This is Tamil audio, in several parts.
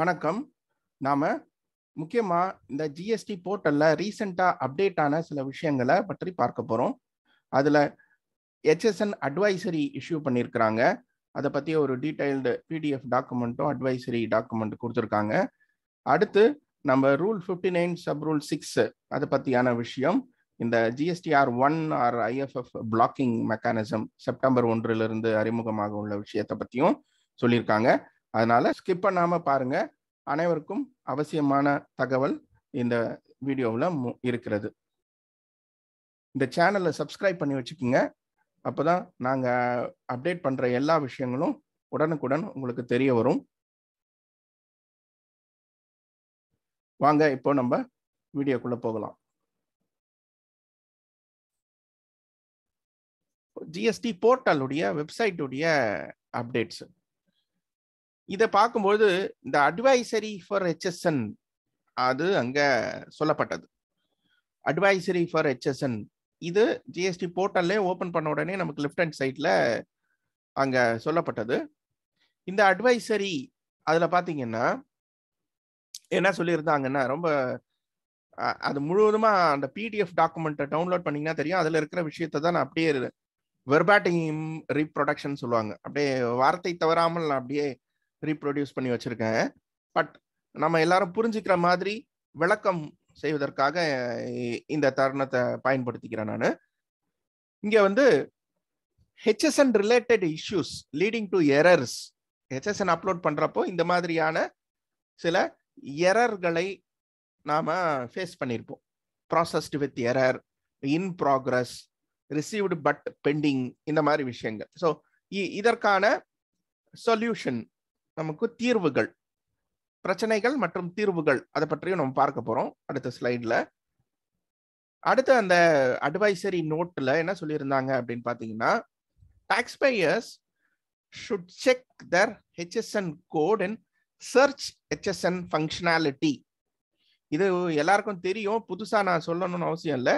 வணக்கம் நாம முக்கியமா இந்த ஜிஎஸ்டி போர்ட்டல்ல ரீசெண்டா அப்டேட் ஆன சில விஷயங்களை பற்றி பார்க்க போறோம் அதுல ஹெச்எஸ்என் அட்வைசரி இஷ்யூ பண்ணியிருக்கிறாங்க அதை பத்தி ஒரு டீடைல்டு பிடிஎஃப் டாக்குமெண்ட்டும் அட்வைசரி டாக்குமெண்ட் கொடுத்துருக்காங்க அடுத்து நம்ம rule fifty nine sub rule six அதை பற்றியான விஷயம் இந்த GSTR one or IFF blocking mechanism September ஒன்றிலிருந்து அறிமுகமாக உள்ள விஷயத்தை பற்றியும் சொல்லியிருக்காங்க அதனால ஸ்கிப் பண்ணாம பாருங்க அனைவருக்கும் அவசியமான தகவல் இந்த வீடியோவில் இருக்கிறது இந்த சேனலை சப்ஸ்கிரைப் பண்ணி வச்சுக்கோங்க அப்போ தான் நாங்கள் அப்டேட் பண்ணுற எல்லா விஷயங்களும் உடனுக்குடன் உங்களுக்கு தெரிய வரும் வாங்க இப்போ நம்ம வீடியோக்குள்ளே போகலாம் ஜிஎஸ்டி போர்ட்டலுடைய வெப்சைட்டுடைய அப்டேட்ஸு இதை பார்க்கும்போது இந்த அட்வைசரி ஃபார் ஹெச்எஸ்என் அது அங்க சொல்லப்பட்டது அட்வைசரி ஃபார் ஹெச்எஸ்என் இது ஜிஎஸ்டி போர்ட்டல்லே ஓப்பன் பண்ண உடனே நமக்கு லெஃப்ட் ஹேண்ட் சைட்ல அங்க சொல்லப்பட்டது இந்த அட்வைசரி அதுல பாத்தீங்கன்னா என்ன சொல்லியிருந்தாங்கன்னா ரொம்ப அது முழுவதுமா அந்த பிடிஎஃப் டாக்குமெண்ட்டை டவுன்லோட் பண்ணீங்கன்னா தெரியும் அதுல இருக்கிற விஷயத்தை தான் நான் அப்படியே வெர்பாட்டிங் ரீப்ரொடக்ஷன் சொல்லுவாங்க அப்படியே வார்த்தை தவறாமல் அப்படியே ரீப்ரொடியூஸ் பண்ணி வச்சிருக்கேன் பட் நம்ம எல்லாரும் புரிஞ்சுக்கிற மாதிரி விளக்கம் செய்வதற்காக இந்த தருணத்தை பயன்படுத்திக்கிறேன் நான் இங்கே வந்து HSN related issues leading to errors HSN upload பண்ணுறப்போ இந்த மாதிரியான சில எரர்களை நாம் ஃபேஸ் பண்ணியிருப்போம் processed with error in progress received but pending இந்த மாதிரி விஷயங்கள் ஸோ இதற்கான சொல்யூஷன் நமக்கு தீர்வுகள் பிரச்சனைகள் மற்றும் தீர்வுகள் அதை பற்றியும் நம்ம பார்க்க போறோம் அடுத்த ஸ்லைட்ல அடுத்து அந்த அட்வைசரி நோட்டில் என்ன சொல்லியிருந்தாங்க அப்படின்னு பார்த்தீங்கன்னா taxpayers should check the HSN code and search HSN functionality இது எல்லாருக்கும் தெரியும் புதுசாக நான் சொல்லணும்னு அவசியம் இல்லை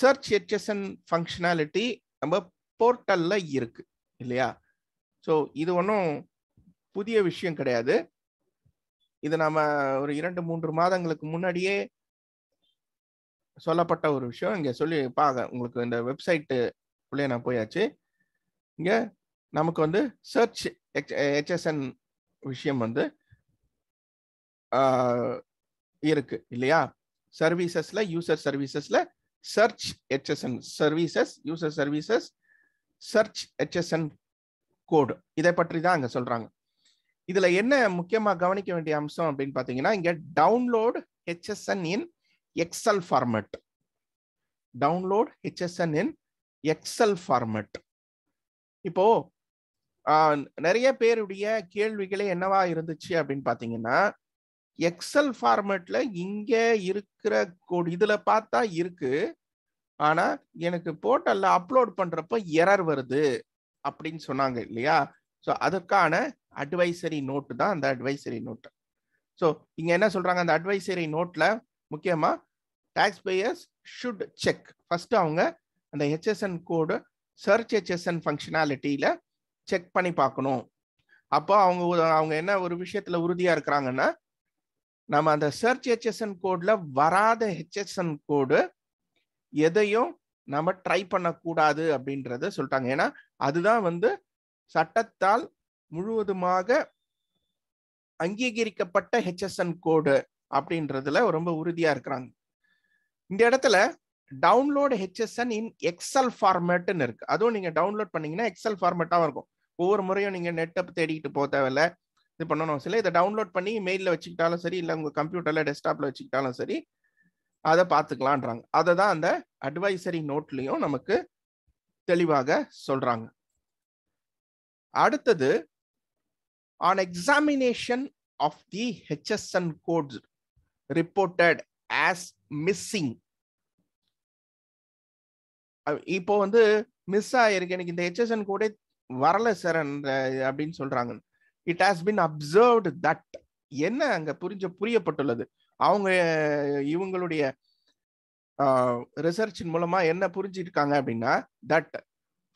சர்ச் ஹெச்எஸ்என் ஃபங்க்ஷனாலிட்டி நம்ம போர்ட்டலில் இருக்கு இல்லையா ஸோ இது ஒன்றும் புதிய விஷயம் கிடையாது இது நாம ஒரு இரண்டு மூன்று மாதங்களுக்கு முன்னாடியே சொல்லப்பட்ட ஒரு விஷயம் இங்க சொல்லி பாக உங்களுக்கு இந்த வெப்சைட்டு உள்ளே நான் போயாச்சு இங்க நமக்கு வந்து சர்ச் ஹெச்எஸ்என் விஷயம் வந்து இருக்கு இல்லையா சர்வீசஸ்ல யூசர் சர்வீசஸ்ல search HSN services user services search HSN code இதை பற்றி தான் அங்கே சொல்றாங்க இதுல என்ன முக்கியமா கவனிக்க வேண்டிய அம்சம் அப்படின்னு பாத்தீங்கன்னா இங்க download HSN in Excel format download HSN in Excel format இப்போ நிறைய பேருடைய கேள்விகளே என்னவா இருந்துச்சு அப்படின்னு பாத்தீங்கன்னா எக்ஸல் ஃபார்மெட்ல இங்க இருக்கிற கோடு இதுல பார்த்தா இருக்கு ஆனா எனக்கு போர்ட்டல்ல அப்லோட் பண்றப்ப எரர் வருது அப்படின்னு சொன்னாங்க இல்லையா ஸோ அதற்கான அட்வைசரி நோட்டு தான் அந்த அட்வைசரி நோட்டு ஸோ இங்கே என்ன சொல்கிறாங்க அந்த அட்வைசரி நோட்டில் முக்கியமாக tax payers should check first அவங்க அந்த ஹெச்எஸ்என் கோடு சர்ச் ஹெச்எஸ்என் ஃபங்க்ஷனாலிட்டியில் செக் பண்ணி பார்க்கணும் அப்போ அவங்க அவங்க என்ன ஒரு விஷயத்தில் உறுதியாக இருக்கிறாங்கன்னா நம்ம அந்த சர்ச் ஹெச்எஸ்என் கோடில் வராத ஹெச்எஸ்என் கோடு எதையும் நம்ம ட்ரை பண்ணக்கூடாது அப்படின்றத சொல்லிட்டாங்க ஏன்னா அதுதான் வந்து சட்டத்தால் முழுவதுமாக அங்கீகரிக்கப்பட்ட ஹெச்எஸ்என் கோடு அப்படின்றதுல ரொம்ப உறுதியா இருக்கிறாங்க இந்த இடத்துல டவுன்லோடு ஹெச்எஸ்என் இன் எக்ஸல் ஃபார்மேட்னு இருக்கு அதுவும் நீங்க டவுன்லோட் பண்ணீங்கன்னா எக்ஸல் ஃபார்மேட்டாகவும் இருக்கும் ஒவ்வொரு முறையும் நீங்க நெட்டை தேடிக்கிட்டு போக தேவையில்ல இது பண்ணணும் சில இதை டவுன்லோட் பண்ணி மெயிலில் வச்சுக்கிட்டாலும் சரி இல்லை உங்கள் கம்ப்யூட்டரில் டெஸ்க்டாப்பில் வச்சுக்கிட்டாலும் சரி அதை பார்த்துக்கலான்றாங்க அதை தான் அந்த அட்வைசரி நோட்லையும் நமக்கு தெளிவாக சொல்கிறாங்க அடுத்தது on examination of the HSN codes reported as missing இப்போ வந்து மிஸ் ஆயிருக்கு எனக்கு இந்த ஹெச்எஸ்என் கோடே வரல சார் அப்படின்னு சொல்றாங்க it has been observed that என்ன அங்க புரிஞ்ச புரியப்பட்டுள்ளது அவங்க இவங்களுடைய ரிசர்ச்சின் மூலமா என்ன புரிஞ்சிருக்காங்க அப்படின்னா that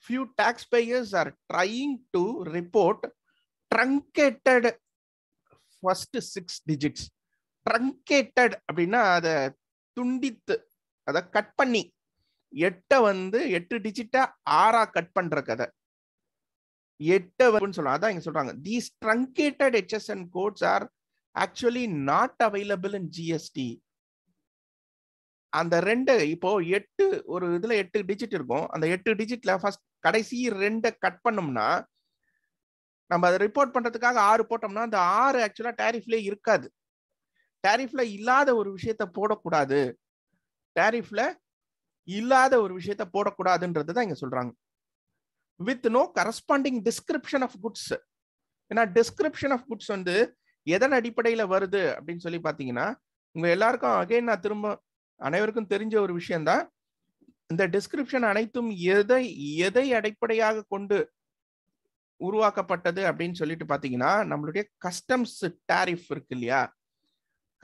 few tax payers are trying to report truncated first six digits truncated அப்படின்னா அதை துண்டித்து அதை கட் பண்ணி எட்டை வந்து எட்டு டிஜிட்டா ஆறா கட் பண்ற கதை எட்டை சொல்லலாம் அதான் இங்க சொல்றாங்க these truncated HSN codes are actually not available in GST அந்த ரெண்டு இப்போ எட்டு ஒரு இதுல எட்டு டிஜிட் இருக்கும் அந்த எட்டு டிஜிட்ல ஃபர்ஸ்ட் கடைசி ரெண்டை கட் பண்ணோம்னா நம்ம அதை ரிப்போர்ட் பண்றதுக்காக ஆறு போட்டோம்னா அந்த ஆறு ஆக்சுவலா டேரிஃப்லேயே இருக்காது டேரிஃப்ல இல்லாத ஒரு விஷயத்த போடக்கூடாது டேரிஃப்ல இல்லாத ஒரு விஷயத்த போடக்கூடாதுன்றது தான் இங்க சொல்றாங்க with no corresponding description of goods ஏன்னா டிஸ்கிரிப்ஷன் ஆஃப் குட்ஸ் வந்து எதன் அடிப்படையில வருது அப்படின்னு சொல்லி பாத்தீங்கன்னா உங்க எல்லாருக்கும் அகைன் நான் திரும்ப அனைவருக்கும் தெரிஞ்ச ஒரு விஷயம்தான் இந்த டிஸ்கிரிப்ஷன் அனைத்தும் எதை எதை அடிப்படையாக கொண்டு உருவாக்கப்பட்டது அப்படின்னு சொல்லிட்டு பார்த்தீங்கன்னா நம்மளுடைய கஸ்டம்ஸ் டேரிஃப் இருக்கு இல்லையா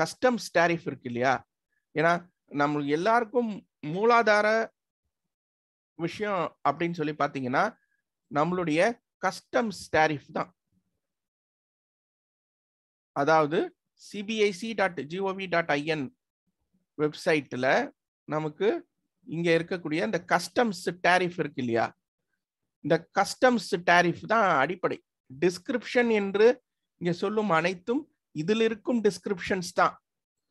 கஸ்டம்ஸ் டேரிஃப் இருக்கு இல்லையா ஏன்னா நம்ம எல்லாருக்கும் மூலாதார விஷயம் அப்படின்னு சொல்லி பார்த்தீங்கன்னா நம்மளுடைய கஸ்டம்ஸ் டேரிஃப் தான் அதாவது CBIC dot GOV dot IN வெப்சைட்டில் நமக்கு இங்கே இருக்கக்கூடிய இந்த கஸ்டம்ஸ் டேரிஃப் இருக்கு இல்லையா இந்த கஸ்டம்ஸ் டேரிஃப் தான் அடிப்படை டிஸ்கிரிப்ஷன் என்று இங்க சொல்லும் அனைத்தும் இதில் இருக்கும் டிஸ்கிரிப்ஷன்ஸ் தான்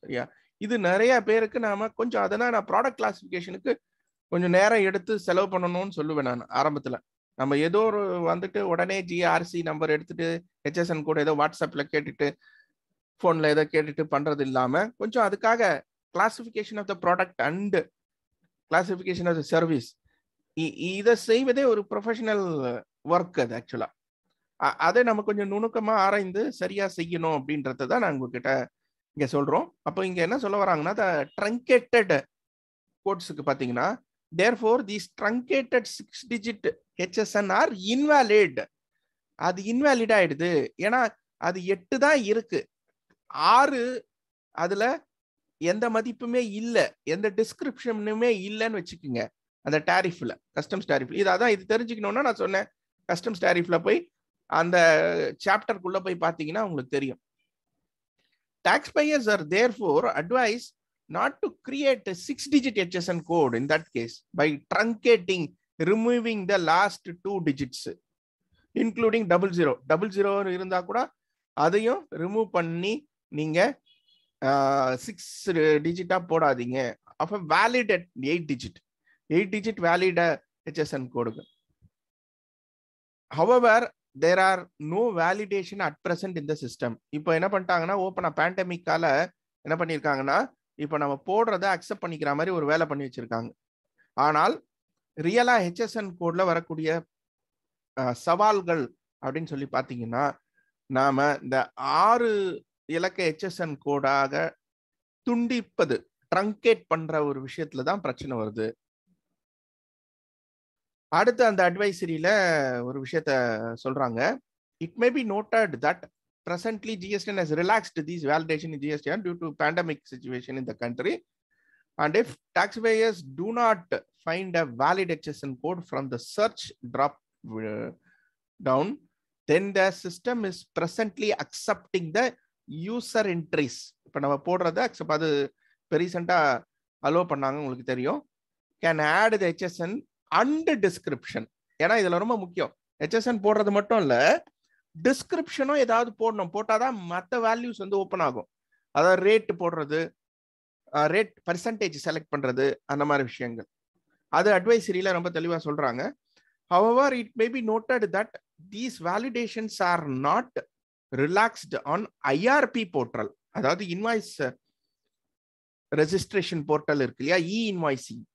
சரியா இது நிறைய பேருக்கு நாம கொஞ்சம் அதனால் நான் ப்ராடக்ட் கிளாஸிபிகேஷனுக்கு கொஞ்சம் நேரம் எடுத்து செலவு பண்ணணும்னு சொல்லுவேன் நான் ஆரம்பத்தில் நம்ம ஏதோ ஒரு வந்துட்டு உடனே ஜிஆர்சி நம்பர் எடுத்துட்டு ஹெச்எஸ்என் கூட ஏதோ வாட்ஸ்அப்பில் கேட்டுட்டு ஃபோனில் ஏதோ கேட்டுட்டு பண்ணுறது இல்லாமல் கொஞ்சம் அதுக்காக classification of the product and classification of the service இதை செய்வதே ஒரு ப்ரொஃபஷனல் ஒர்க் அது ஆக்சுவலா அதை நம்ம கொஞ்சம் நுணுக்கமா ஆராய்ந்து சரியா செய்யணும் அப்படின்றத தான் நாங்கள் உங்ககிட்ட இங்க சொல்றோம் அப்போ இங்க என்ன சொல்ல வராங்கன்னா த ட்ரங்கேட்டட் கோட்ஸுக்கு பார்த்தீங்கன்னா therefore these truncated six digit HSN are invalid அது இன்வாலிட் ஆயிடுது ஏன்னா அது எட்டு தான் இருக்கு ஆறு அதுல எந்த மதிப்புமே இல்லை எந்த டிஸ்கிரிப்ஷனுமே இல்லைன்னு வச்சுக்கோங்க அந்த டேரிஃபில் கஸ்டம்ஸ் டேரிஃப் இது அதான் இது தெரிஞ்சுக்கணுன்னா நான் சொன்னேன் கஸ்டம்ஸ் டேரிஃபில் போய் அந்த சாப்டர்க்குள்ளே போய் பார்த்தீங்கன்னா உங்களுக்கு தெரியும் tax payers are therefore advised not to create six digit HSN code in that case by truncating removing the last two digits including double zero double zero இருந்தால் கூட அதையும் ரிமூவ் பண்ணி நீங்கள் சிக்ஸ் டிஜிட்டாக போடாதீங்க அப்போ valid at eight digit eight digit valid HSN code. However, there are no validation at present in system இப்போ என்ன பண்ணிட்டாங்கன்னா ஓப்பனாக பேண்டமிக்கால என்ன பண்ணியிருக்காங்கன்னா இப்போ நம்ம போடுறதை அக்செப்ட் பண்ணிக்கிற மாதிரி ஒரு வேலை பண்ணி வச்சிருக்காங்க ஆனால் ரியலாக ஹெச்எஸ்என் கோடில் வரக்கூடிய சவால்கள் அப்படின்னு சொல்லி பார்த்தீங்கன்னா நாம் இந்த ஆறு இலக்க ஹெச்எஸ்என் கோடாக துண்டிப்பது ட்ரங்கேட் பண்ணுற ஒரு விஷயத்துல தான் பிரச்சனை வருது அடுத்து அந்த அட்வைசரியில ஒரு விஷயத்த சொல்கிறாங்க it may be noted that presently GSTN has relaxed these validation GSTN due to pandemic situation in the country and if tax payers do not find a valid HSN code from the search drop down then the system is presently accepting the user entries இப்போ நம்ம போடுறத அக்செப்ட் அது இப்போ ரீசெண்டாக அலோவ் பண்ணாங்க உங்களுக்கு தெரியும் can add the HSN and description ஏன்னா இதுல ரொம்ப முக்கியம் ஹெச்எஸ்என் போடுறது மட்டும் இல்ல டிஸ்கிரிப்ஷனும் ஏதாவது போடணும் போட்டாதான் மற்ற வேல்யூஸ் வந்து ஓப்பன் ஆகும் அதாவது ரேட் போடுறது ரேட் பர்சன்டேஜ் செலக்ட் பண்றது அந்த மாதிரி விஷயங்கள் அது அட்வைசரியில ரொம்ப தெளிவா சொல்றாங்க however it may be noted that these validations are not relaxed on IRP portal அதாவது இன்வாய்ஸ் ரெஜிஸ்ட்ரேஷன் போர்ட்டல் இருக்கு இல்லையா e invoicing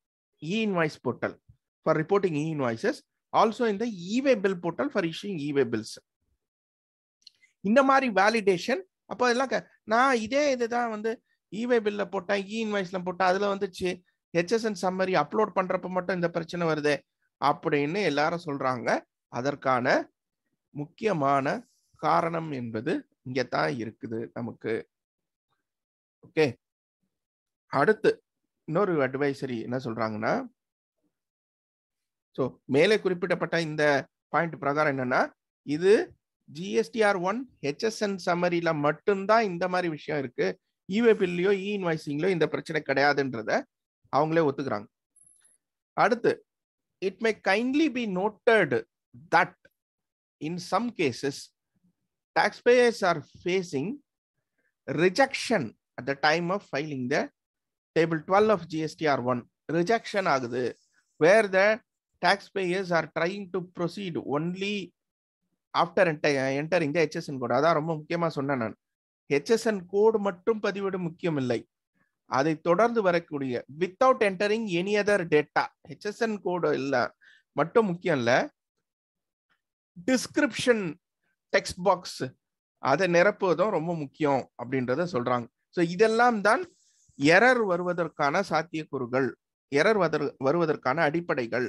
e invoice portal for reporting e-invoices, also in the e-way bill portal for issuing e இந்த மாதிரி வேலிடேஷன் அப்போ இதெல்லாம் நான் இதே இதுதான் வந்து இவே பில்ல போட்டேன் இ இன்வாய்ஸில் போட்டேன் அதில் வந்துச்சு ஹெச்எஸ்என் சம்மரி அப்லோட் பண்ணுறப்ப மட்டும் இந்த பிரச்சனை வருது அப்படின்னு எல்லாரும் சொல்கிறாங்க அதற்கான முக்கியமான காரணம் என்பது இங்கே தான் இருக்குது நமக்கு ஓகே அடுத்து இன்னொரு அட்வைசரி என்ன சொல்கிறாங்கன்னா ஸோ மேலே குறிப்பிடப்பட்ட இந்த பாயிண்ட் பிரகாரம் என்னன்னா இது ஜிஎஸ்டிஆர் ஒன் ஹெச்எஸ்என் சம்மரியில மட்டும்தான் இந்த மாதிரி விஷயம் இருக்கு இவே பில்லையோ இ இன்வாய்சிங்லையோ இந்த பிரச்சனை கிடையாதுன்றத அவங்களே ஒத்துக்கிறாங்க அடுத்து it may kindly be noted that in some cases are facing rejection at the time of filing the table twelve of GSTR one rejection ஆகுது where the taxpayers are trying to proceed only after entering the HSN code அதான் ரொம்ப முக்கியமாக சொன்னேன் நான் HSN code மட்டும் பதிவிட முக்கியம் இல்லை அதை தொடர்ந்து வரக்கூடிய without entering any other data HSN code இல்லை மட்டும் முக்கியம் இல்லை டிஸ்கிரிப்ஷன் டெக்ஸ்ட் பாக்ஸ் அதை நிரப்புவதும் ரொம்ப முக்கியம் அப்படின்றத சொல்றாங்க ஸோ இதெல்லாம் தான் எரர் வருவதற்கான சாத்தியக்கூறுகள் எரர் வருவதற்கான அடிப்படைகள்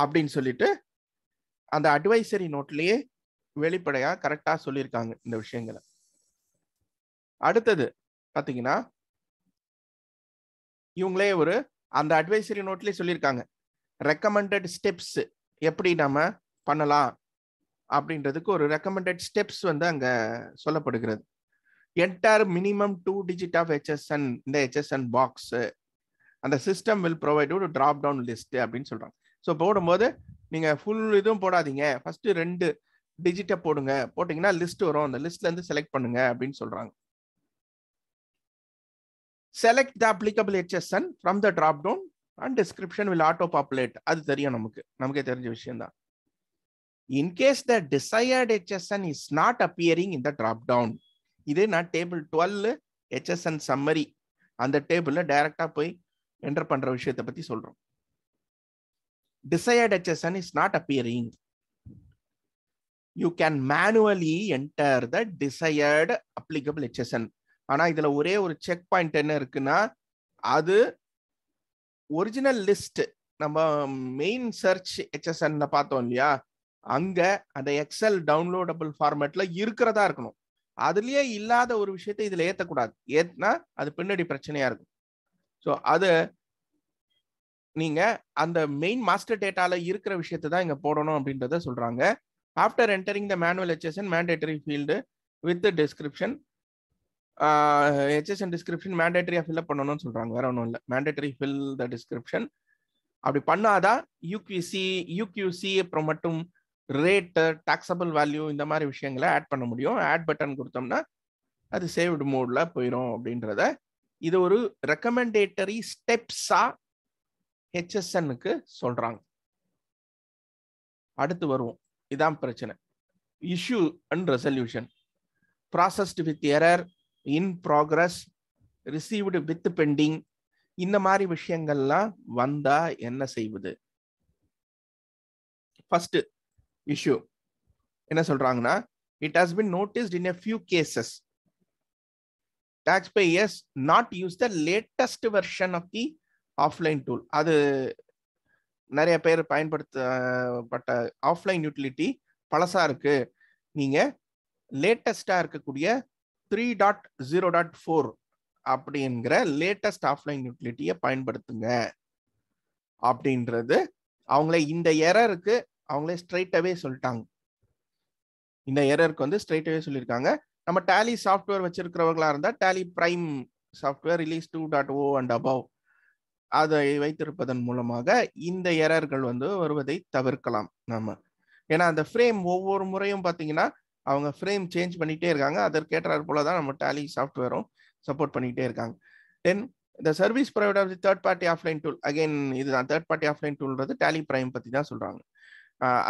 அப்படின்னு சொல்லிட்டு அந்த அட்வைசரி நோட்லயே வெளிப்படையா கரெக்டா சொல்லியிருக்காங்க இந்த விஷயங்களை அடுத்தது பாத்தீங்கன்னா இவங்களே ஒரு அந்த அட்வைசரி நோட்லயே சொல்லியிருக்காங்க ரெக்கமெண்டட் ஸ்டெப்ஸ் எப்படி நம்ம பண்ணலாம் அப்படின்றதுக்கு ஒரு ரெக்கமெண்டட் ஸ்டெப்ஸ் வந்து அங்க சொல்லப்படுகிறது entire minimum two digit of HSN இந்த ஹெச்எஸ்என் பாக்ஸ் அந்த சிஸ்டம் வில் ப்ரொவைட் ஒரு டிராப் டவுன் லிஸ்ட் அப்படின்னு சொல்றாங்க ஸோ போடும்போது நீங்கள் ஃபுல் இதுவும் போடாதீங்க ஃபஸ்ட்டு ரெண்டு டிஜிட்டை போடுங்க போட்டிங்கன்னா லிஸ்ட் வரும் அந்த லிஸ்ட்லேருந்து செலக்ட் பண்ணுங்க அப்படின்னு சொல்கிறாங்க select the applicable HSN from the drop down and description will auto populate அது தெரியும் நமக்கு நமக்கே தெரிஞ்ச விஷயம் தான் in case the desired HSN is not appearing the drop down இது நான் டேபிள் டுவெல் ஹெச்எஸ்என் சம்மரி அந்த டேபிளில் டைரெக்டாக போய் என்டர் பண்ணுற விஷயத்தை பற்றி சொல்கிறோம் desired HSN is not appearing. You can manually enter the desired applicable HSN. ஆனால் இதில் ஒரே ஒரு செக் பாயிண்ட் என்ன இருக்குன்னா அது ஒரிஜினல் லிஸ்ட் நம்ம மெயின் சர்ச் ஹெச்எஸ்என்ல பார்த்தோம் இல்லையா அங்கே அந்த எக்ஸல் டவுன்லோடபுள் ஃபார்மேட்டில் இருக்கிறதா இருக்கணும் அதுலேயே இல்லாத ஒரு விஷயத்த இதில் ஏற்றக்கூடாது ஏத்னா அது பின்னாடி பிரச்சனையாக இருக்கும் ஸோ அது நீங்க அந்த மெயின் மாஸ்டர் டேட்டால இருக்கிற விஷயத்தை தான் இங்க போடணும் அப்படின்றத சொல்றாங்க after entering the manual HSN mandatory field with description HSN description மேண்டேட்டரியா ஃபில்அப் பண்ணணும்னு சொல்றாங்க வேற ஒன்றும் இல்லை மேண்டேட்டரி ஃபில் த டிஸ்கிரிப்ஷன் அப்படி பண்ணாதான் யூக்யூசி யூக்யூசி அப்புறம் மட்டும் ரேட்டு டாக்ஸபிள் வேல்யூ இந்த மாதிரி விஷயங்களை ஆட் பண்ண முடியும் ஆட் பட்டன் கொடுத்தோம்னா அது சேவ்டு மோட்ல போயிடும் அப்படின்றத இது ஒரு ரெக்கமெண்டேட்டரி ஸ்டெப்ஸாக ஹெச்எஸ்என்னுக்கு சொல்றாங்க அடுத்து வருவோம் இதான் பிரச்சனை issue and resolution processed with error in progress received with pending இந்த மாதிரி விஷயங்கள்லாம் வந்தா என்ன செய்வது ஃபர்ஸ்ட் இஷ்யூ என்ன சொல்றாங்கன்னா it has been noticed in a few cases taxpayers not use the latest version of the offline tool அது நிறைய பேர் பயன்படுத்தப்பட்ட ஆஃப்லைன் யூட்டிலிட்டி பழசாக இருக்குது நீங்கள் லேட்டஸ்ட்டாக இருக்கக்கூடிய three dot zero dot four அப்படிங்கிற லேட்டஸ்ட் ஆஃப்லைன் யூட்டிலிட்டியை பயன்படுத்துங்க அப்படின்றது அவங்களே இந்த எரருக்கு அவங்களே ஸ்ட்ரைட்டாகவே சொல்லிட்டாங்க இந்த எரருக்கு வந்து ஸ்ட்ரைட்டாகவே சொல்லியிருக்காங்க நம்ம டேலி சாஃப்ட்வேர் வச்சிருக்கிறவங்களா இருந்தால் Tally prime software release two dot O and above அதை வைத்திருப்பதன் மூலமாக இந்த எரர்கள் வந்து வருவதை தவிர்க்கலாம் நாம ஏன்னா அந்த ஃப்ரேம் ஒவ்வொரு முறையும் பார்த்தீங்கன்னா அவங்க ஃப்ரேம் சேஞ்ச் பண்ணிகிட்டே இருக்காங்க அதற்கேற்றாற் போல தான் நம்ம டேலி சாஃப்ட்வேரும் சப்போர்ட் பண்ணிகிட்டே இருக்காங்க தென் இந்த service provider the third party offline tool again இதுதான் தேர்ட் பார்ட்டி ஆஃப்லைன் டூல்ன்றது டேலி பிரைம் பற்றி தான் சொல்கிறாங்க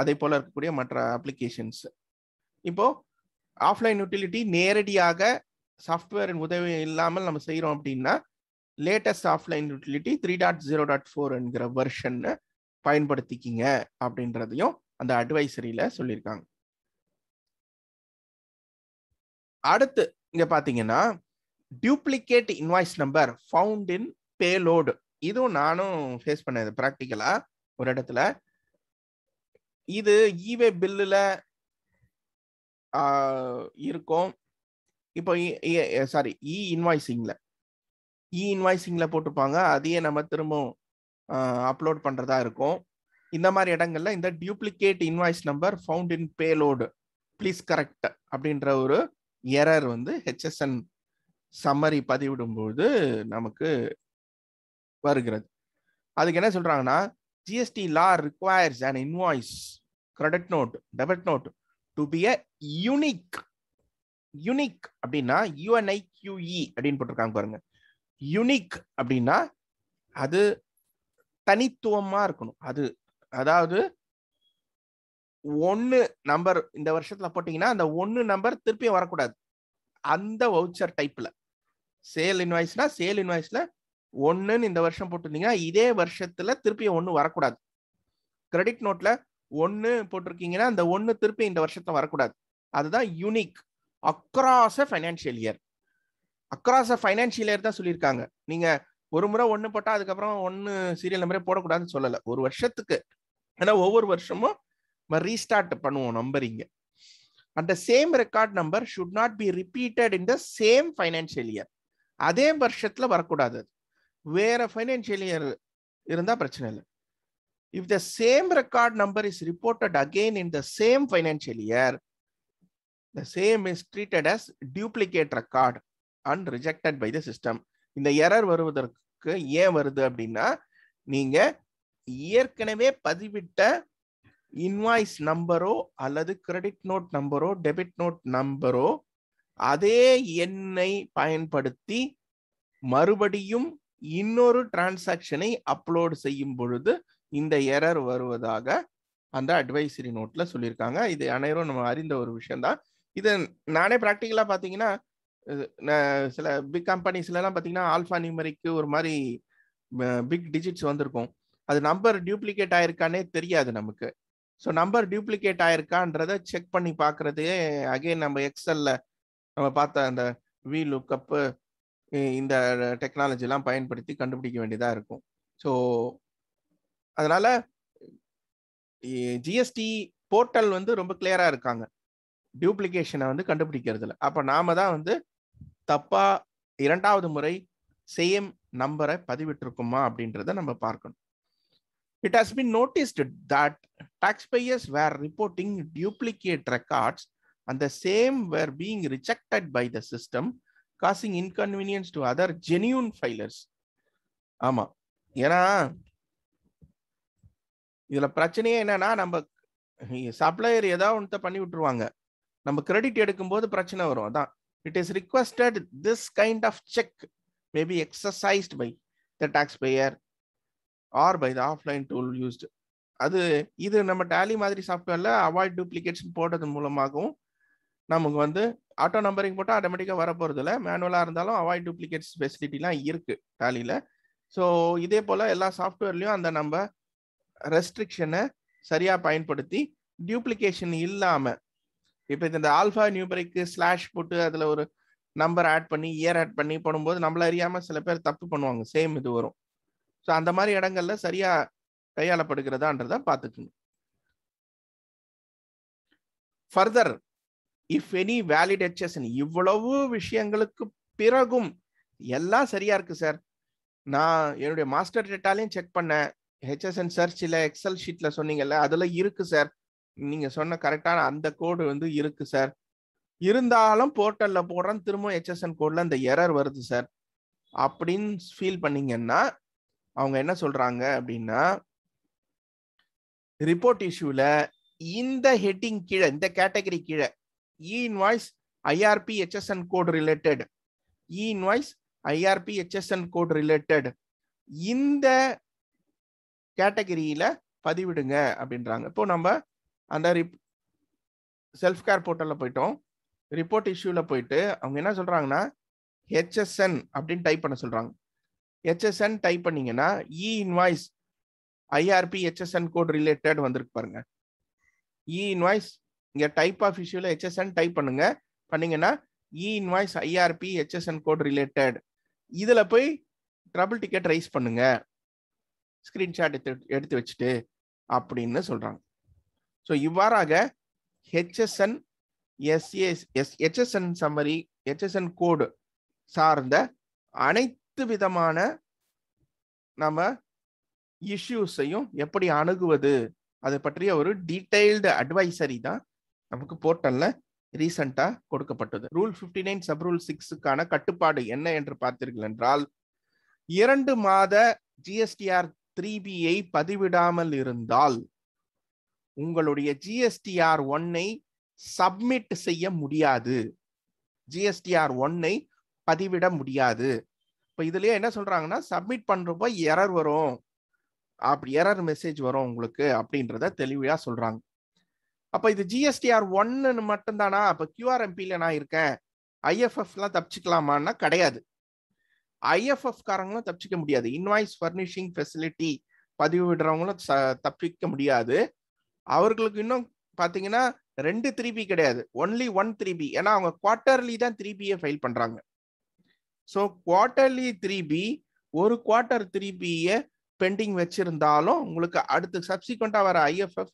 அதே போல் இருக்கக்கூடிய மற்ற அப்ளிகேஷன்ஸ் இப்போது ஆஃப்லைன் யூட்டிலிட்டி நேரடியாக சாஃப்ட்வேரின் உதவி இல்லாமல் நம்ம செய்கிறோம் அப்படின்னா latest offline utility three dot zero dot four என்கிற வெர்ஷன்னு பயன்படுத்திக்கிங்க அப்படின்றதையும் அந்த அட்வைசரியில சொல்லியிருக்காங்க அடுத்து இங்க பாத்தீங்கன்னா duplicate invoice number found in payload இதுவும் நானும் ஃபேஸ் பண்ணது ப்ராக்டிக்கலா ஒரு இடத்துல இது ஈவே பில்லுல இருக்கும் இப்போ சாரி இ இன்வாய்ஸிங்ல இ இன்வாய்ஸிங்கில் போட்டிருப்பாங்க அதையே நம்ம திரும்பவும் அப்லோட் பண்ணுறதா இருக்கும் இந்த மாதிரி இடங்களில் இந்த duplicate invoice number found in payload please correct அப்படின்ற ஒரு எரர் வந்து ஹெச்எஸ்என் சம்மரி பதிவிடும்போது நமக்கு வருகிறது அதுக்கு என்ன சொல்கிறாங்கன்னா GST law requires and invoice credit note debit note to be a unique unique அப்படின்னா யூஎன்ஐ கியூஇ e அப்படின்னு போட்டிருக்காங்க பாருங்கள் யுனிக் அப்படின்னா அது தனித்துவமா இருக்கணும் அது அதாவது ஒன்னு நம்பர் இந்த வருஷத்துல போட்டீங்கன்னா அந்த ஒன்னு நம்பர் திருப்பி வரக்கூடாது அந்த வவுச்சர் டைப்ல சேல் இன்வாய்ஸ்னா சேல் இன்வாய்ஸ்ல ஒன்றுன்னு இந்த வருஷம் போட்டிருந்தீங்கன்னா இதே வருஷத்துல திருப்பி ஒன்று வரக்கூடாது கிரெடிட் நோட்ல ஒன்று போட்டிருக்கீங்கன்னா அந்த ஒன்று திருப்பி இந்த வருஷத்துல வரக்கூடாது அதுதான் unique across a financial year across financial year தான் சொல்லியிருக்காங்க நீங்க ஒரு முறை ஒன்று போட்டால் அதுக்கப்புறம் ஒன்று சீரியல் நம்பரே போடக்கூடாதுன்னு சொல்லலை ஒரு வருஷத்துக்கு ஏன்னா ஒவ்வொரு வருஷமும் ரீஸ்டார்ட் பண்ணுவோம் நம்பரிங்க அந்த same record number should not be repeated in the same financial year அதே வருஷத்தில் வரக்கூடாது வேற ஃபைனான்சியல் இயர் இருந்தால் பிரச்சனை இல்லை if the same record number is reported again in the same financial year the same is treated as duplicate record and rejected by the system இந்த எரர் வருவதற்கு ஏன் வருது அப்படின்னா நீங்க ஏற்கனவே பதிவிட்ட இன்வாய்ஸ் நம்பரோ அல்லது கிரெடிட் நோட் நம்பரோ டெபிட் நோட் நம்பரோ அதே எண்ணை பயன்படுத்தி மறுபடியும் இன்னொரு டிரான்சாக்ஷனை அப்லோடு செய்யும் பொழுது இந்த எரர் வருவதாக அந்த அட்வைசரி நோட்ல சொல்லியிருக்காங்க இது அனைவரும் நம்ம அறிந்த ஒரு விஷயம் தான் இது நானே ப்ராக்டிக்கலா பாத்தீங்கன்னா சில பிக் கம்பெனிஸ்லாம் பார்த்தீங்கன்னா ஆல்ஃபா நியூமரிக்கு ஒரு மாதிரி பிக் டிஜிட்ஸ் வந்திருக்கும் அது நம்பர் டியூப்ளிகேட் ஆயிருக்கானே தெரியாது நமக்கு ஸோ நம்பர் டியூப்ளிகேட் ஆயிருக்கான்றத செக் பண்ணி பார்க்கறது அகெயின் நம்ம எக்ஸல்ல நம்ம பார்த்த அந்த வி லுக்கப்பு இந்த டெக்னாலஜிலாம் பயன்படுத்தி கண்டுபிடிக்க வேண்டியதாக இருக்கும் ஸோ அதனால ஜிஎஸ்டி போர்ட்டல் வந்து ரொம்ப கிளியராக இருக்காங்க டியூப்ளிகேஷனை வந்து கண்டுபிடிக்கிறதுல அப்போ நாம தான் வந்து தப்பா இரண்டாவது முறை சேம் நம்பரை பதிவிட்டிருக்குமா அப்படின்றத நம்ம பார்க்கணும் it has been noticed that taxpayers were reporting duplicate records அந்த same were being rejected by the system causing inconvenience to other genuine filers ஆமாம் ஏன்னா இதில் பிரச்சனையே என்னன்னா நம்ம சப்ளையர் ஏதாவது ஒன்றை பண்ணி விட்டுருவாங்க நம்ம கிரெடிட் எடுக்கும்போது பிரச்சனை வரும் அதான் it is requested this kind of check may be exercised by the taxpayer or by the offline tool used அது இது நம்ம டேலி மாதிரி சாஃப்ட்வேர்ல அவாய்ட் டூப்ளிகேட்ஸ் போட்டதன் மூலமாகவும் நமக்கு வந்து ஆட்டோ நம்பரிங் போட்டால் ஆட்டோமேட்டிக்காக வர இல்லை மேனுவலாக இருந்தாலும் அவாய்ட் டூப்ளிகேட்ஸ் ஃபெசிலிட்டிலாம் இருக்குது டேலியில் ஸோ இதே போல் எல்லா சாஃப்ட்வேர்லேயும் அந்த நம்ம ரெஸ்ட்ரிக்ஷனை சரியாக பயன்படுத்தி டியூப்ளிகேஷன் இல்லாமல் இப்போ இந்த ஆல்ஃபா நியூபரிக்கு ஸ்லாஷ் போட்டு அதில் ஒரு நம்பர் ஆட் பண்ணி இயர் ஆட் பண்ணி பண்ணும்போது நம்மள அறியாமல் சில பேர் தப்பு பண்ணுவாங்க சேம் இது வரும் ஸோ அந்த மாதிரி இடங்கள்ல சரியா கையாளப்படுகிறதான்றத பார்த்துக்கணும் further if any valid HSN இவ்வளவு விஷயங்களுக்கு பிறகும் எல்லாம் சரியா இருக்கு சார் நான் என்னுடைய மாஸ்டர் டேட்டாலையும் செக் பண்ணேன் ஹெச்எஸ்என் சர்ச்சில் எக்ஸல் ஷீட்டில் சொன்னீங்கல்ல அதில் இருக்கு சார் நீங்க சொன்ன கரெக்டான அந்த கோடு வந்து இருக்கு சார் இருந்தாலும் போர்ட்டல்ல போடுறேன் திரும்ப ஹெச்எஸ்என் கோட்ல அந்த எரர் வருது சார் அப்படின்னு ஃபீல் பண்ணீங்கன்னா அவங்க என்ன சொல்றாங்க அப்படின்னா ரிப்போர்ட் இஷ்யூல இந்த ஹெட்டிங் கீழே இந்த கேட்டகரி கீழே invoice IRP HSN code related invoice IRP HSN code related இந்த கேட்டகரியில பதிவிடுங்க அப்படின்றாங்க இப்போ நம்ம அந்த ரிப் செல்ஃப் கேர் போர்ட்டலில் போயிட்டோம் ரிப்போர்ட் இஷ்யூவில் போயிட்டு அவங்க என்ன சொல்கிறாங்கன்னா ஹெச்எஸ்என் அப்படின்னு டைப் பண்ண சொல்கிறாங்க ஹெச்எஸ்என் டைப் பண்ணிங்கன்னா e invoice IRP HSN code related வந்திருக்கு பாருங்க இ இன்வாய்ஸ் இங்கே டைப் ஆஃப் இஷ்யூவில் ஹெச்எஸ்என் டைப் பண்ணுங்க பண்ணிங்கன்னா e invoice IRP HSN code related இதில் போய் ட்ரபிள் டிக்கெட் ரைஸ் பண்ணுங்க ஸ்க்ரீன்ஷாட் எடுத்து எடுத்து வச்சுட்டு அப்படின்னு சொல்கிறாங்க ஸோ இவ்வாறாக HSN SAS S HSN summary HSN code சார்ந்த அனைத்து விதமான நம்ம இஷ்யூஸையும் எப்படி அணுகுவது அதை பற்றிய ஒரு டீட்டெயில்டு அட்வைசரி தான் நமக்கு போர்ட்டலில் ரீசண்டாக கொடுக்கப்பட்டது rule fifty nine sub rule சிக்ஸுக்கான கட்டுப்பாடு என்ன என்று பார்த்தீர்கள் என்றால் இரண்டு மாத ஜிஎஸ்டிஆர் த்ரீ பியை பதிவிடாமல் இருந்தால் உங்களுடைய ஜிஎஸ்டிஆர் ஒன்னை சப்மிட் செய்ய முடியாது ஜிஎஸ்டிஆர் ஒன்னை பதிவிட முடியாது இப்போ இதுலயே என்ன சொல்றாங்கன்னா சப்மிட் பண்றப்ப எரர் வரும் அப்படி எரர் மெசேஜ் வரும் உங்களுக்கு அப்படின்றத தெளிவாக சொல்றாங்க அப்போ இது ஜிஎஸ்டிஆர் ஒன்னு மட்டும்தானா அப்போ கியூஆர்எம்பியில் நான் இருக்கேன் ஐஎஃப்எஃப்லாம் தப்பிச்சுக்கலாமான்னா கிடையாது ஐஎஃப்எஃப் காரங்களும் தப்பிச்சிக்க முடியாது இன்வாய்ஸ் ஃபர்னிஷிங் ஃபெசிலிட்டி பதிவு விடுறவங்களும் தப்பிக்க முடியாது அவர்களுக்கு இன்னும் பார்த்தீங்கன்னா ரெண்டு த்ரீ பி கிடையாது ஒன்லி ஒன் த்ரீ பி ஏன்னா அவங்க குவார்டர்லி தான் த்ரீ பியை ஃபைல் பண்ணுறாங்க ஸோ குவார்டர்லி த்ரீ பி ஒரு குவார்ட்டர் த்ரீ பியை பெண்டிங் வச்சிருந்தாலும் உங்களுக்கு அடுத்து சப்சிக்வெண்ட்டாக வர ஐஎஃப்எஃப்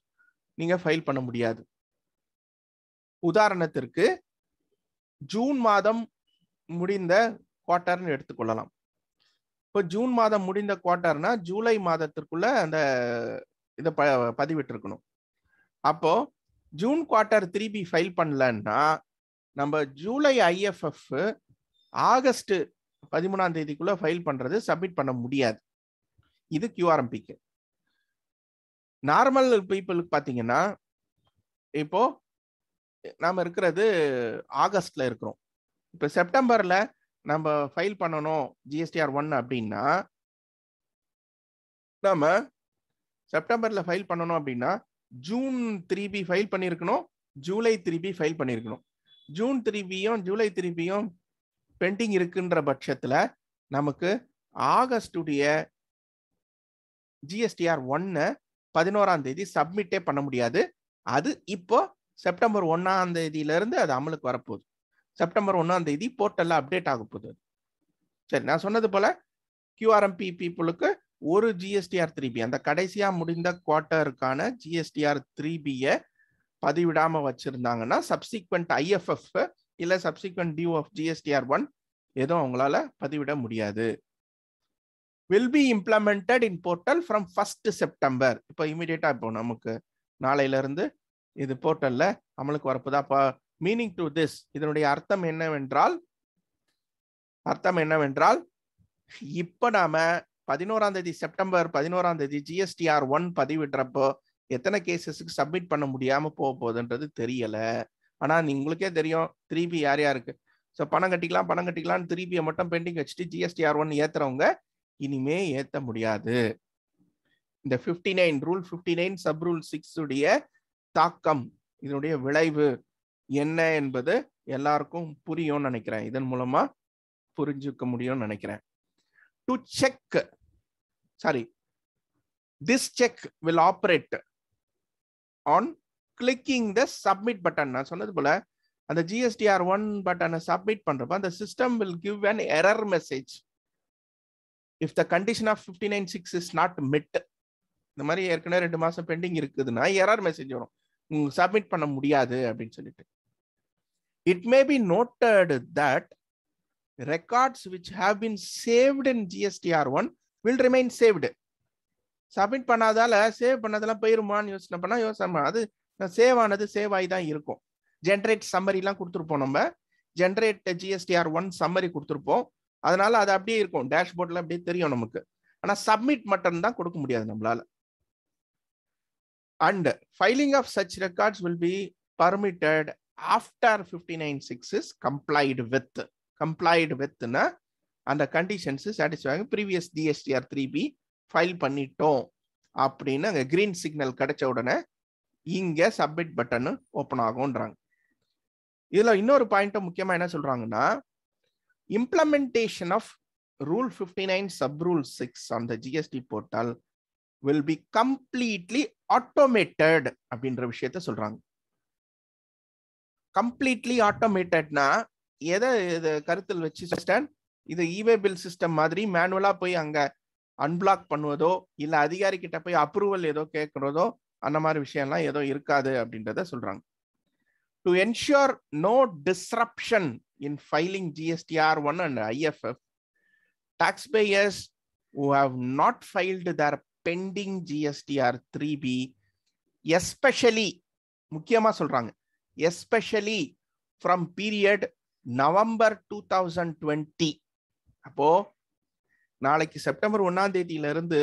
நீங்கள் ஃபைல் பண்ண முடியாது உதாரணத்திற்கு ஜூன் மாதம் முடிந்த குவார்ட்டர்னு எடுத்துக்கொள்ளலாம் இப்போ ஜூன் மாதம் முடிந்த குவார்ட்டர்னா ஜூலை மாதத்திற்குள்ள அந்த இதை ப பதிவிட்டிருக்கணும் அப்போ June quarter three B file பண்ணலன்னா நம்ம ஜூலை ஐஎஃப்எஃப் ஆகஸ்ட் பதிமூணாம் தேதிக்குள்ள ஃபைல் பண்றது சப்மிட் பண்ண முடியாது இது கியூஆர்எம்பிக்கு நார்மல் பீப்புளுக்கு பார்த்தீங்கன்னா இப்போ நாம் இருக்கிறது ஆகஸ்ட்ல இருக்கிறோம் இப்போ செப்டம்பர்ல நம்ம ஃபைல் பண்ணணும் ஜிஎஸ்டிஆர் ஒன் அப்படின்னா நம்ம செப்டம்பர்ல ஃபைல் பண்ணணும் அப்படின்னா ஜூன் த்ரீ பி ஃபைல் பண்ணியிருக்கணும் ஜூலை த்ரீ பி ஃபைல் பண்ணியிருக்கணும் ஜூன் த்ரீ பியும் ஜூலை த்ரீ பியும் பெண்டிங் இருக்குன்ற பட்சத்தில் நமக்கு ஆகஸ்டுடைய ஜிஎஸ்டிஆர் ஒன்று பதினோராம் தேதி சப்மிட்டே பண்ண முடியாது அது இப்போ செப்டம்பர் ஒன்றாம் தேதியிலேருந்து அது அமலுக்கு வரப்போகுது செப்டம்பர் ஒன்றாம் தேதி போர்ட்டலில் அப்டேட் ஆக போகுது சரி நான் சொன்னது போல் கியூஆர்எம்பி பீப்புளுக்கு ஒரு ஜிஎஸ்டிஆர் த்ரீ பி அந்த கடைசியாக முடிந்த குவார்ட்டருக்கான ஜிஎஸ்டிஆர் த்ரீ பியை பதிவிடாமல் வச்சுருந்தாங்கன்னா சப்சிக்வெண்ட் ஐஎஃப்எஃப் இல்லை subsequent due of GSTR one எதுவும் அவங்களால பதிவிட முடியாது will be implemented in portal from first September இப்போ இமீடியட்டாக இப்போ நமக்கு நாளையில இருந்து இது போர்ட்டலில் அமலுக்கு வரப்போதா இப்போ மீனிங் டு திஸ் இதனுடைய அர்த்தம் என்னவென்றால் அர்த்தம் என்னவென்றால் இப்போ நாம பதினோராம் தேதி செப்டம்பர் பதினோராம் தேதி ஜிஎஸ்டிஆர் ஒன் பதிவிடுறப்போ எத்தனை கேசஸ்க்கு சப்மிட் பண்ண முடியாம போக போகுதுன்றது தெரியல ஆனா உங்களுக்கே தெரியும் திருப்பி யார் யாருக்கு ஸோ பணம் கட்டிக்கலாம் பணம் கட்டிக்கலாம்னு திருப்பியை மட்டும் பெண்டிங் வச்சுட்டு ஜிஎஸ்டிஆர் ஒன் ஏத்துறவங்க இனிமே ஏத்த முடியாது இந்த fifty nine rule fifty nine sub rule six உடைய தாக்கம் இதனுடைய விளைவு என்ன என்பது எல்லாருக்கும் புரியும்னு நினைக்கிறேன் இதன் மூலமா புரிஞ்சுக்க முடியும்னு நினைக்கிறேன் to check sorry this check will operate on clicking the submit button நான் சொன்னது போல அந்த ஜிஎஸ்டிஆர் ஒன் பட்டனை சப்மிட் பண்றப்ப அந்த system will give an error message if the condition of fifty nine six is not met இந்த மாதிரி ஏற்கனவே ரெண்டு மாதம் பெண்டிங் இருக்குதுன்னா எரர் மெசேஜ் வரும் சப்மிட் பண்ண முடியாது அப்படின்னு சொல்லிட்டு it may be noted that records which have been saved in GSTR one will remain saved submit பண்ணாதால சேவ் பண்ணதெல்லாம் போயிருமான்னு யோசனை பண்ணால் யோசனை அது சேவ் ஆனது சேவ் ஆகி தான் இருக்கும் ஜென்ரேட் சம்மரிலாம் கொடுத்துருப்போம் நம்ம ஜென்ரேட் ஜிஎஸ்டிஆர் ஒன் சம்மரி கொடுத்துருப்போம் அதனால அது அப்படியே இருக்கும் டேஷ்போர்டில் அப்படியே தெரியும் நமக்கு ஆனால் சப்மிட் மட்டும்தான் கொடுக்க முடியாது நம்மளால and filing of such records will be permitted after fifty nine six is complied with complied வித்னா அந்த கண்டிஷன்ஸ் satisfy previous GSTR three B file பண்ணிட்டோம் அப்படின்னு அங்கே க்ரீன் சிக்னல் கிடைச்ச உடனே இங்கே சப்மிட் பட்டன் ஓப்பன் ஆகும்ன்றாங்க இதில் இன்னொரு பாயிண்ட்டை முக்கியமாக என்ன சொல்கிறாங்கன்னா implementation of rule fifty nine sub rule six அந்த GST portal will be completely automated அப்படின்ற விஷயத்த சொல்கிறாங்க கம்ப்ளீட்லி ஆட்டோமேட்டட்னா எதை இதை கருத்தில் வச்சு ஸ்டாண்ட் இது இவே பில் சிஸ்டம் மாதிரி மேனுவலாக போய் அங்கே அன்பிளாக் பண்ணுவதோ இல்லை அதிகாரிக்கிட்ட போய் அப்ரூவல் ஏதோ கேட்குறதோ அந்த மாதிரி விஷயம்லாம் ஏதோ இருக்காது அப்படின்றத சொல்கிறாங்க to ensure no disruption in filing GSTR one and IFF taxpayers who have not filed their pending three B especially முக்கியமாக சொல்கிறாங்க especially from period November two thousand twenty அப்போ நாளைக்கு செப்டம்பர் ஒன்னாம் தேதியில இருந்து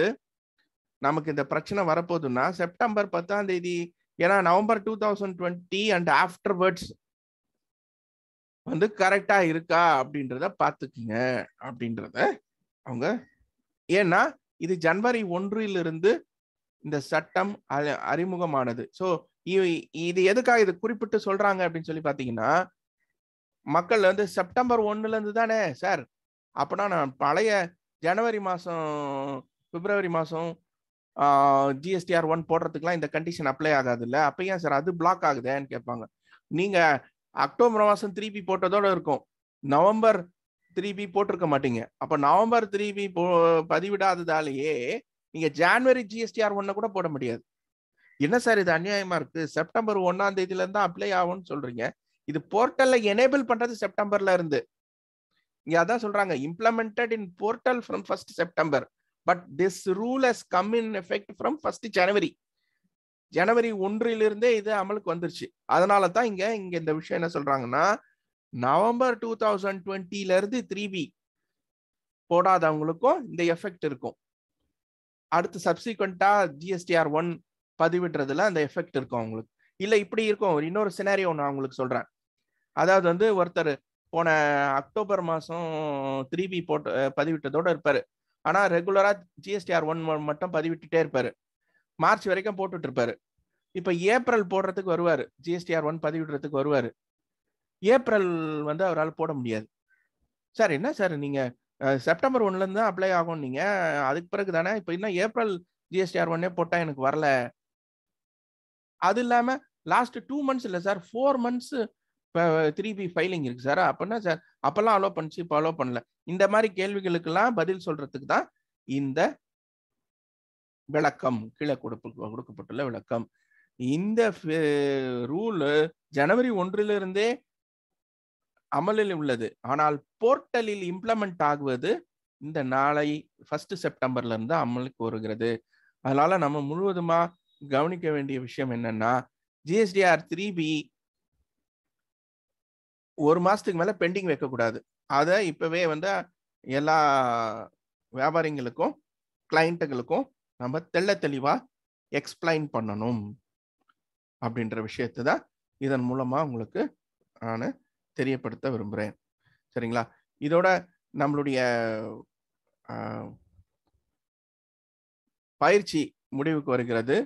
நமக்கு இந்த பிரச்சனை வரப்போகுதுன்னா செப்டம்பர் பத்தாம் தேதி ஏன்னா November two thousand twenty and afterwards வந்து கரெக்டா இருக்கா அப்படின்றத பாத்துக்கீங்க அப்படின்றத அவங்க ஏன்னா இது ஜனவரி ஒன்றிலிருந்து இந்த சட்டம் அறிமுகமானது ஸோ இது எதுக்காக இது குறிப்பிட்டு சொல்றாங்க அப்படின்னு சொல்லி பார்த்தீங்கன்னா மக்கள் வந்து செப்டம்பர் ஒன்னுல இருந்து தானே சார் அப்போனா நான் பழைய ஜனவரி மாதம் பிப்ரவரி மாதம் ஜிஎஸ்டிஆர் ஒன் போடுறதுக்குலாம் இந்த கண்டிஷன் அப்ளை ஆகாது இல்லை அப்போ ஏன் சார் அது பிளாக் ஆகுதேன்னு கேட்பாங்க நீங்கள் அக்டோபர் மாதம் த்ரீ பி போட்டதோடு இருக்கும் நவம்பர் த்ரீ பி போட்டிருக்க மாட்டீங்க அப்போ நவம்பர் த்ரீ பி போ பதிவிடாததாலேயே நீங்கள் ஜான்வரி ஜிஎஸ்டிஆர் ஒன்னை கூட போட முடியாது என்ன சார் இது அநியாயமாக இருக்குது செப்டம்பர் ஒன்றாம் தேதியிலேருந்து அப்ளை ஆகும்னு சொல்கிறீங்க இது போர்ட்டலில் எனேபிள் பண்ணுறது செப்டம்பர்ல இருந்து இங்க அதான் சொல்றாங்க implemented in portal from first September but this rule has come in effect from first January ஜனவரி ஒன்றிலிருந்தே இது அமலுக்கு வந்துருச்சு அதனால தான் இங்க இங்க இந்த விஷயம் என்ன சொல்றாங்கன்னா நவம்பர் டூ தௌசண்ட் டுவெண்ட்டில இருந்து த்ரீ பி போடாதவங்களுக்கும் இந்த எஃபெக்ட் இருக்கும் அடுத்து சப்சிக்வெண்டா ஜிஎஸ்டிஆர் ஒன் பதிவிடுறதுல அந்த எஃபெக்ட் இருக்கும் அவங்களுக்கு இல்லை இப்படி இருக்கும் இன்னொரு சினாரியோ நான் உங்களுக்கு சொல்றேன் அதாவது வந்து ஒருத்தர் போன அக்டோபர் மாதம் த்ரீ பி போட்டு பதிவிட்டதோடு இருப்பார் ஆனால் ரெகுலராக ஜிஎஸ்டிஆர் ஒன் மட்டும் பதிவிட்டுட்டே இருப்பார் மார்ச் வரைக்கும் போட்டுட்டு இப்போ ஏப்ரல் போடுறதுக்கு வருவார் ஜிஎஸ்டிஆர் ஒன் பதிவிடுறதுக்கு வருவார் ஏப்ரல் வந்து அவரால் போட முடியாது சார் என்ன சார் நீங்கள் செப்டம்பர் ஒன்லேருந்து தான் அப்ளை ஆகும் நீங்கள் அதுக்கு பிறகு தானே இப்போ இன்னும் ஏப்ரல் ஜிஎஸ்டிஆர் ஒன்னே போட்டால் எனக்கு வரல அது இல்லாமல் லாஸ்ட் டூ மந்த்ஸ் இல்லை sir four months three B filing இருக்கு சார் அப்படின்னா சார் அப்பெல்லாம் அலோவ் பண்ணிச்சு இப்போ அலோவ் பண்ணல இந்த மாதிரி கேள்விகளுக்கெல்லாம் பதில் சொல்றதுக்கு தான் இந்த விளக்கம் கீழே கொடுப்பு கொடுக்கப்பட்டுள்ள விளக்கம் இந்த ரூலு ஜனவரி ஒன்றிலிருந்தே அமலில் உள்ளது ஆனால் போர்ட்டலில் இம்ப்ளிமெண்ட் ஆகுவது இந்த நாளை ஃபர்ஸ்ட் செப்டம்பர்ல இருந்து அமலுக்கு வருகிறது அதனால நம்ம முழுவதுமா கவனிக்க வேண்டிய விஷயம் என்னன்னா ஜிஎஸ்டிஆர் த்ரீ பி ஒரு மாதத்துக்கு மேலே பெண்டிங் வைக்கக்கூடாது அதை இப்போவே வந்து எல்லா வியாபாரிங்களுக்கும் கிளைண்ட்டுகளுக்கும் நம்ம தெள்ள தெளிவாக எக்ஸ்பிளைன் பண்ணணும் அப்படின்ற விஷயத்தை தான் இதன் மூலமாக உங்களுக்கு நான் தெரியப்படுத்த விரும்புகிறேன் சரிங்களா இதோட நம்மளுடைய பயிற்சி முடிவுக்கு வருகிறது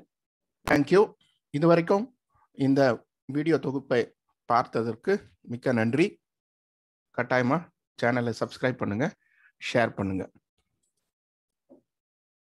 தேங்க்யூ இது வரைக்கும் இந்த வீடியோ தொகுப்பை பார்த்ததற்கு மிக்க நன்றி கட்டாயமாக சேனலை சப்ஸ்கிரைப் பண்ணுங்கள் ஷேர் பண்ணுங்கள்